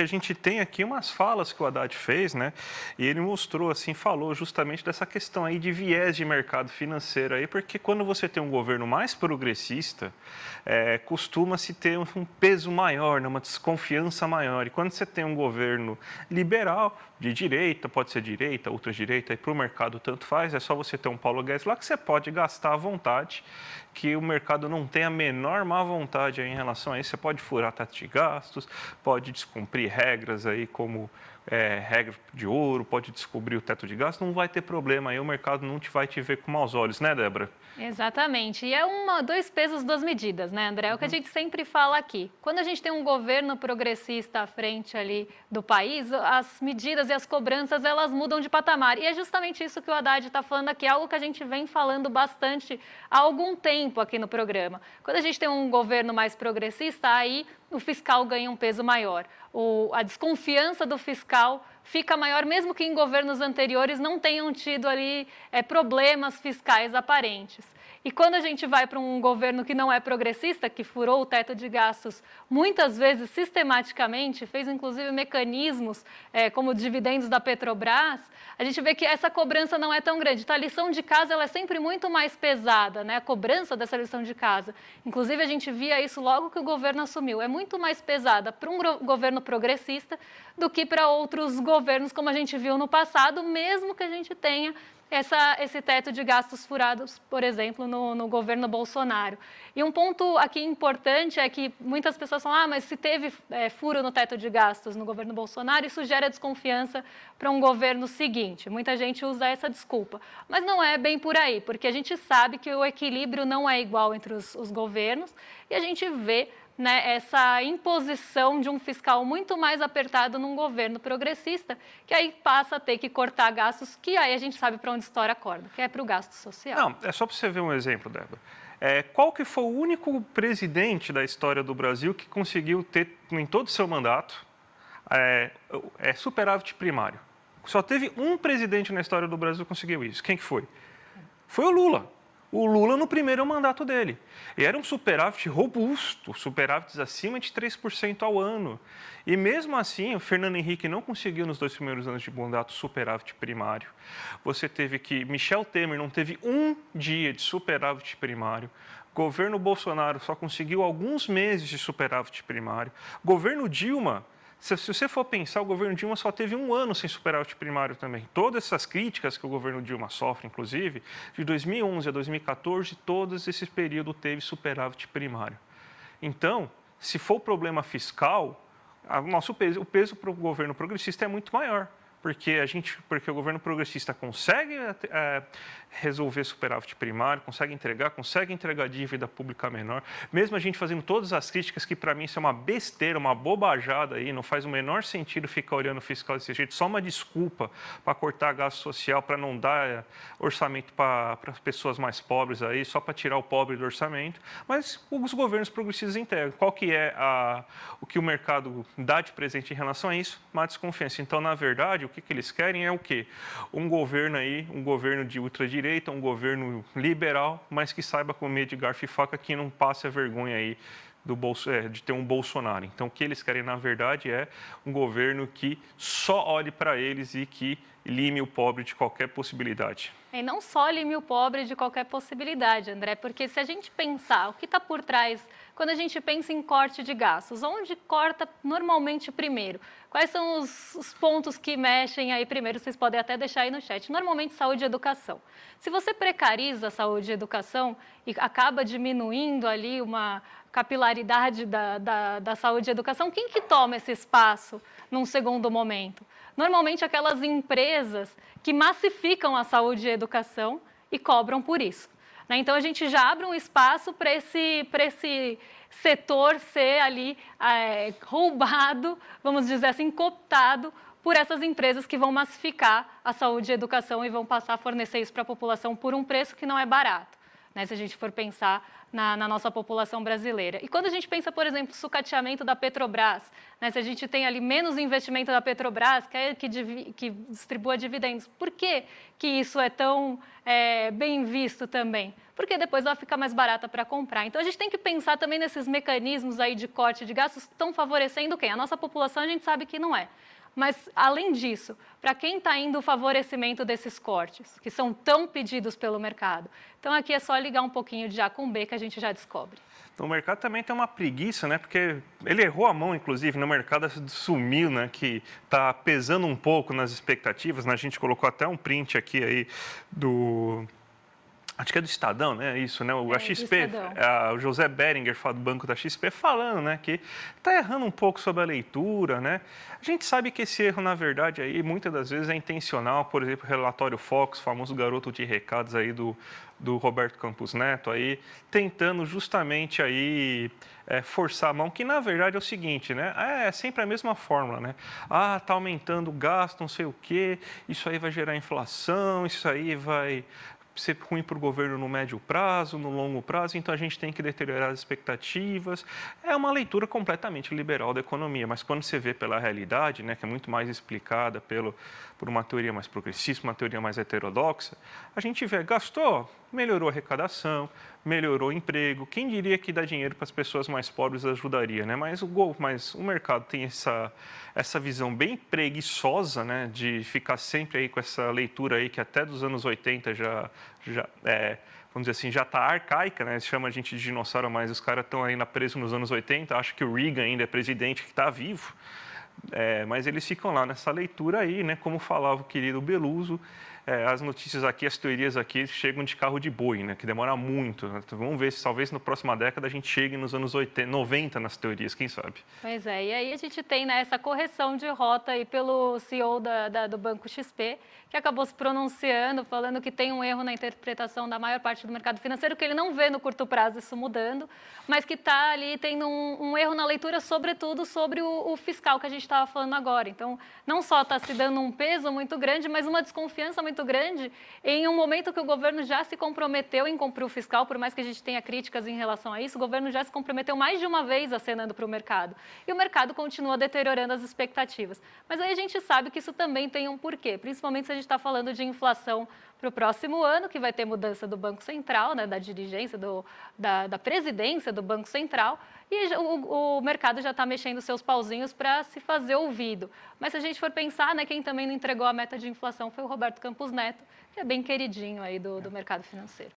que a gente tem aqui umas falas que o Haddad fez, né? E ele mostrou, assim, falou justamente dessa questão aí de viés de mercado financeiro aí, porque quando você tem um governo mais progressista, é, costuma-se ter um peso maior, né? uma desconfiança maior. E quando você tem um governo liberal, de direita, pode ser direita, outra direita, e para o mercado tanto faz, é só você ter um Paulo Guedes lá que você pode gastar à vontade, que o mercado não tem a menor má vontade em relação a isso. Você pode furar taxa de gastos, pode descumprir regras aí como é, regra de ouro, pode descobrir o teto de gás, não vai ter problema, aí o mercado não te vai te ver com maus olhos, né, Débora? Exatamente. E é uma, dois pesos, duas medidas, né, André? É o que uhum. a gente sempre fala aqui. Quando a gente tem um governo progressista à frente ali do país, as medidas e as cobranças, elas mudam de patamar. E é justamente isso que o Haddad está falando aqui, algo que a gente vem falando bastante há algum tempo aqui no programa. Quando a gente tem um governo mais progressista, aí o fiscal ganha um peso maior. O, a desconfiança do fiscal fiscal fica maior, mesmo que em governos anteriores não tenham tido ali é, problemas fiscais aparentes. E quando a gente vai para um governo que não é progressista, que furou o teto de gastos muitas vezes sistematicamente, fez inclusive mecanismos é, como dividendos da Petrobras, a gente vê que essa cobrança não é tão grande. Então, a lição de casa ela é sempre muito mais pesada, né? a cobrança dessa lição de casa. Inclusive, a gente via isso logo que o governo assumiu. É muito mais pesada para um governo progressista do que para outros governos, como a gente viu no passado, mesmo que a gente tenha essa, esse teto de gastos furados, por exemplo, no, no, governo Bolsonaro. E um ponto aqui importante é que muitas pessoas falam, ah, mas se teve é, furo no teto de gastos no governo Bolsonaro, isso gera desconfiança para um governo seguinte. Muita gente usa essa desculpa. Mas não é bem por aí, porque a gente sabe que o equilíbrio não é igual entre os, os governos e a gente vê né, essa imposição de um fiscal muito mais apertado num governo progressista, que aí passa a ter que cortar gastos, que aí a gente sabe para onde estoura a corda, que é para o gasto social. Não, é só para você ver um exemplo, Débora. É, qual que foi o único presidente da história do Brasil que conseguiu ter, em todo o seu mandato, é, é superávit primário? Só teve um presidente na história do Brasil que conseguiu isso. Quem que foi? Foi o Lula o Lula no primeiro mandato dele. E era um superávit robusto, superávites acima de 3% ao ano. E mesmo assim, o Fernando Henrique não conseguiu nos dois primeiros anos de mandato superávit primário. Você teve que Michel Temer não teve um dia de superávit primário. Governo Bolsonaro só conseguiu alguns meses de superávit primário. Governo Dilma se, se você for pensar, o governo Dilma só teve um ano sem superávit tipo primário também. Todas essas críticas que o governo Dilma sofre, inclusive, de 2011 a 2014, todos esses períodos teve superávit primário. Então, se for problema fiscal, nosso peso, o peso para o governo progressista é muito maior porque a gente, porque o governo progressista consegue é, resolver superávit primário, consegue entregar, consegue entregar dívida pública menor, mesmo a gente fazendo todas as críticas que para mim isso é uma besteira, uma bobajada aí, não faz o menor sentido ficar olhando o fiscal desse jeito, só uma desculpa para cortar gasto social, para não dar é, orçamento para as pessoas mais pobres aí, só para tirar o pobre do orçamento, mas os governos progressistas entregam. Qual que é a, o que o mercado dá de presente em relação a isso? Má desconfiança. Então, na verdade, que, que eles querem é o quê? Um governo aí, um governo de ultradireita, um governo liberal, mas que saiba comer de garfo e faca, que não passe a vergonha aí Bolso, é, de ter um Bolsonaro. Então, o que eles querem, na verdade, é um governo que só olhe para eles e que lime o pobre de qualquer possibilidade. E não só lime o pobre de qualquer possibilidade, André, porque se a gente pensar o que está por trás, quando a gente pensa em corte de gastos, onde corta normalmente primeiro? Quais são os, os pontos que mexem aí primeiro? Vocês podem até deixar aí no chat. Normalmente, saúde e educação. Se você precariza a saúde e educação e acaba diminuindo ali uma, capilaridade da, da, da saúde e educação, quem que toma esse espaço num segundo momento? Normalmente aquelas empresas que massificam a saúde e educação e cobram por isso. Né? Então a gente já abre um espaço para esse, esse setor ser ali é, roubado, vamos dizer assim, cooptado por essas empresas que vão massificar a saúde e educação e vão passar a fornecer isso para a população por um preço que não é barato né, se a gente for pensar na, na, nossa população brasileira. E quando a gente pensa, por exemplo, sucateamento da Petrobras, né, se a gente tem ali menos investimento da Petrobras, que, é que distribua dividendos, por que, que isso é tão é, bem visto também? Porque depois ela fica mais barata para comprar. Então a gente tem que pensar também nesses mecanismos aí de corte de gastos que estão favorecendo quem? A nossa população a gente sabe que não é. Mas, além disso, para quem está indo o favorecimento desses cortes, que são tão pedidos pelo mercado? Então, aqui é só ligar um pouquinho de A com B que a gente já descobre. Então, o mercado também tem uma preguiça, né? Porque ele errou a mão, inclusive, no mercado sumiu, né? Que está pesando um pouco nas expectativas. Né? A gente colocou até um print aqui aí do acho que é do Estadão, né? Isso, né? O, é, XP, a, o é, José Beringer, do banco da XP, falando, né, que está errando um pouco sobre a leitura, né? A gente sabe que esse erro, na verdade, aí muitas das vezes é intencional, por exemplo, o relatório Fox, famoso garoto de recados aí do, do Roberto Campos Neto aí, tentando justamente aí é, forçar a mão, que na verdade é o seguinte, né? É, é sempre a mesma fórmula, né? Ah, tá aumentando o gasto, não sei o quê, isso aí vai gerar inflação, isso aí vai ser ruim para o governo no médio prazo, no longo prazo, então a gente tem que deteriorar as expectativas. É uma leitura completamente liberal da economia, mas quando você vê pela realidade, né, que é muito mais explicada pelo, por uma teoria mais progressista, uma teoria mais heterodoxa, a gente vê, gastou, melhorou a arrecadação, melhorou o emprego. Quem diria que dar dinheiro para as pessoas mais pobres ajudaria, né? Mas o, gol, mas o mercado tem essa, essa visão bem preguiçosa, né? De ficar sempre aí com essa leitura aí que até dos anos 80 já, já é, vamos dizer assim, já está arcaica, né? Chama a gente de dinossauro, mas os caras estão ainda presos nos anos 80, acho que o Reagan ainda é presidente, que está vivo. É, mas eles ficam lá nessa leitura aí, né? Como falava o querido Beluso, é, as notícias aqui, as teorias aqui chegam de carro de boi, né? Que demora muito. Né? Então, vamos ver se talvez na próxima década a gente chegue nos anos 80, 90 nas teorias, quem sabe? Pois é, e aí a gente tem né, essa correção de rota aí pelo CEO da, da, do Banco XP, que acabou se pronunciando, falando que tem um erro na interpretação da maior parte do mercado financeiro, que ele não vê no curto prazo isso mudando, mas que está ali tendo um, um, erro na leitura, sobretudo sobre o, o fiscal que a gente estava falando agora. Então, não só está se dando um peso muito grande, mas uma desconfiança muito muito grande em um momento que o governo já se comprometeu em cumprir o fiscal, por mais que a gente tenha críticas em relação a isso, o governo já se comprometeu mais de uma vez acenando para o mercado. E o mercado continua deteriorando as expectativas. Mas aí a gente sabe que isso também tem um porquê, principalmente se a gente está falando de inflação para o próximo ano, que vai ter mudança do Banco Central, né, da dirigência, do, da, da presidência do Banco Central, e o, o mercado já está mexendo seus pauzinhos para se fazer ouvido. Mas se a gente for pensar, né, quem também não entregou a meta de inflação foi o Roberto Campos Neto, que é bem queridinho aí do, do mercado financeiro.